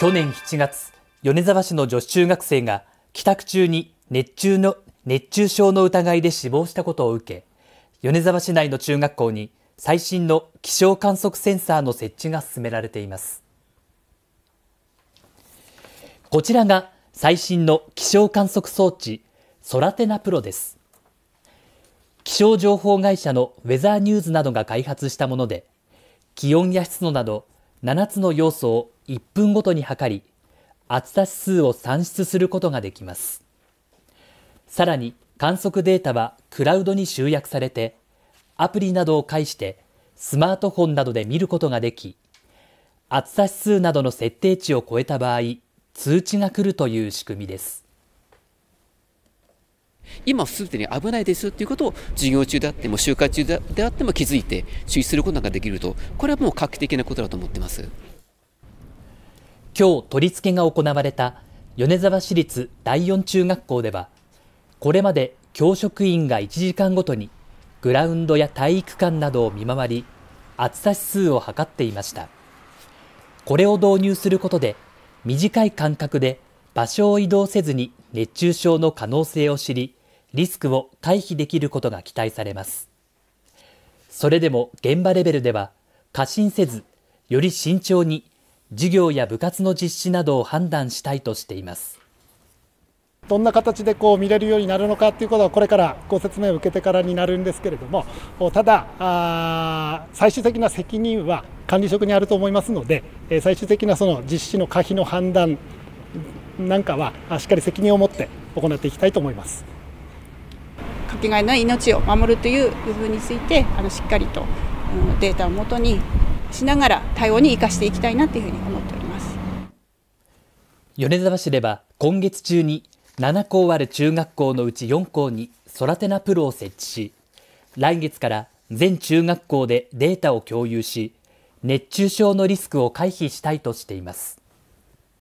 去年7月、米沢市の女子中学生が帰宅中に熱中の熱中症の疑いで死亡したことを受け、米沢市内の中学校に最新の気象観測センサーの設置が進められています。こちらが最新の気象観測装置、ソラテナプロです。気象情報会社のウェザーニューズなどが開発したもので、気温や湿度など7つの要素を1分ごとに測り、暑さ指数を算出することができます。さらに観測データはクラウドに集約されて、アプリなどを介してスマートフォンなどで見ることができ、暑さ指数などの設定値を超えた場合、通知が来るという仕組みです。今すでに危ないですということを授業中であっても集会中であっても気づいて注意することができるとこれはもう画期的なことだと思ってます。きょう取り付けが行われた米沢市立第四中学校ではこれまで教職員が1時間ごとにグラウンドや体育館などを見回り暑さ指数を測っていましたこれを導入することで短い間隔で場所を移動せずに熱中症の可能性を知りリスクを回避できることが期待されますそれでも現場レベルでは過信せずより慎重に授業や部活の実施などを判断したいとしています。どんな形でこう見れるようになるのかということはこれからご説明を受けてからになるんですけれどもただ最終的な責任は管理職にあると思いますので最終的なその実施の可否の判断なんかはしっかり責任を持って行っていきたいと思います。かけがえない命を守るという部分についてあのしっかりとデータをもとにしながら対応に生かしていきたいなというふうに思っております米沢市では今月中に7校ある中学校のうち4校に空手なプロを設置し来月から全中学校でデータを共有し熱中症のリスクを回避したいとしています。